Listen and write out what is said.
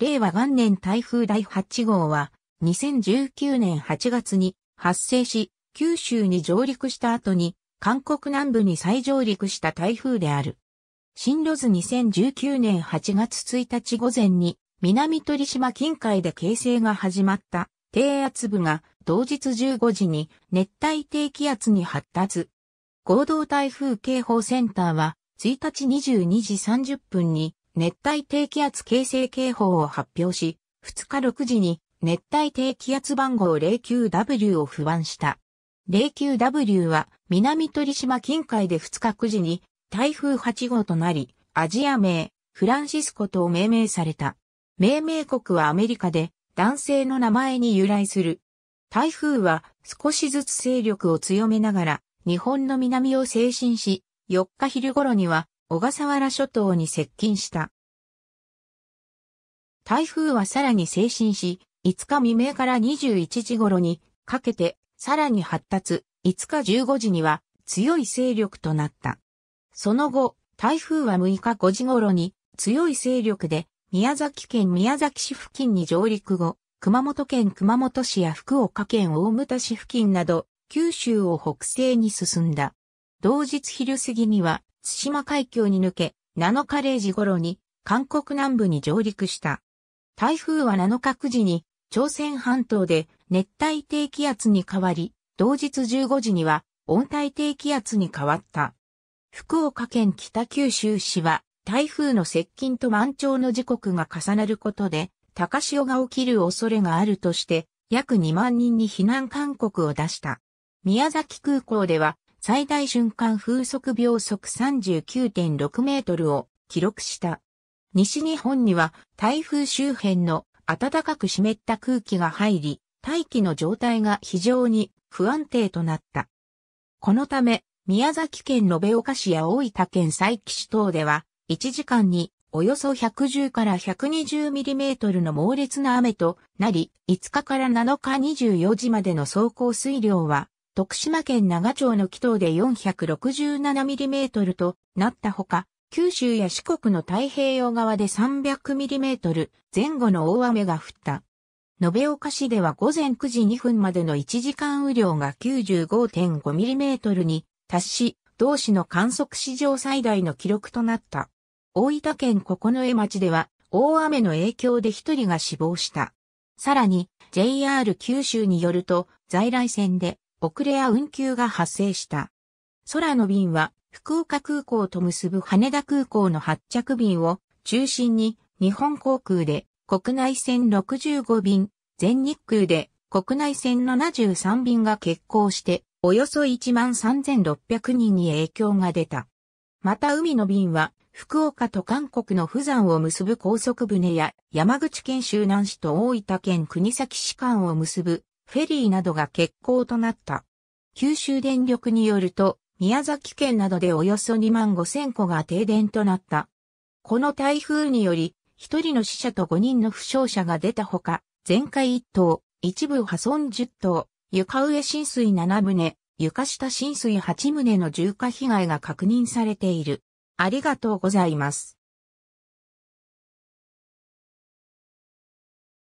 令和元年台風第8号は、2019年8月に発生し、九州に上陸した後に、韓国南部に再上陸した台風である。進路図2019年8月1日午前に、南鳥島近海で形成が始まった低圧部が同日15時に熱帯低気圧に発達。合同台風警報センターは1日22時30分に熱帯低気圧形成警報を発表し、2日6時に熱帯低気圧番号 09W を不安した。09W は南鳥島近海で2日9時に台風8号となり、アジア名、フランシスコと命名された。命名国はアメリカで男性の名前に由来する。台風は少しずつ勢力を強めながら日本の南を精進し、4日昼頃には小笠原諸島に接近した。台風はさらに精進し、5日未明から21時頃にかけてさらに発達、5日15時には強い勢力となった。その後、台風は6日5時頃に強い勢力で宮崎県宮崎市付近に上陸後、熊本県熊本市や福岡県大牟田市付近など、九州を北西に進んだ。同日昼過ぎには、津島海峡に抜け、7日0時頃に韓国南部に上陸した。台風は7日9時に朝鮮半島で熱帯低気圧に変わり、同日15時には温帯低気圧に変わった。福岡県北九州市は台風の接近と満潮の時刻が重なることで高潮が起きる恐れがあるとして約2万人に避難勧告を出した。宮崎空港では最大瞬間風速秒速39.6メートルを記録した。西日本には台風周辺の暖かく湿った空気が入り、大気の状態が非常に不安定となった。このため、宮崎県延岡市や大分県佐伯市等では、1時間におよそ110から120ミリメートルの猛烈な雨となり、5日から7日24時までの走行水量は徳島県長町の紀東で 467mm となったほか、九州や四国の太平洋側で 300mm 前後の大雨が降った。延岡市では午前9時2分までの1時間雨量が 95.5mm に達し、同市の観測史上最大の記録となった。大分県九重町では大雨の影響で1人が死亡した。さらに JR 九州によると在来線で遅れや運休が発生した。空の便は福岡空港と結ぶ羽田空港の発着便を中心に日本航空で国内線65便、全日空で国内線73便が欠航しておよそ13,600人に影響が出た。また海の便は福岡と韓国の富山を結ぶ高速船や山口県周南市と大分県国崎市間を結ぶフェリーなどが欠航となった。九州電力によると、宮崎県などでおよそ2万5千戸が停電となった。この台風により、1人の死者と5人の負傷者が出たほか、全壊1棟、一部破損10棟、床上浸水7棟、床下浸水8棟の重火被害が確認されている。ありがとうございます。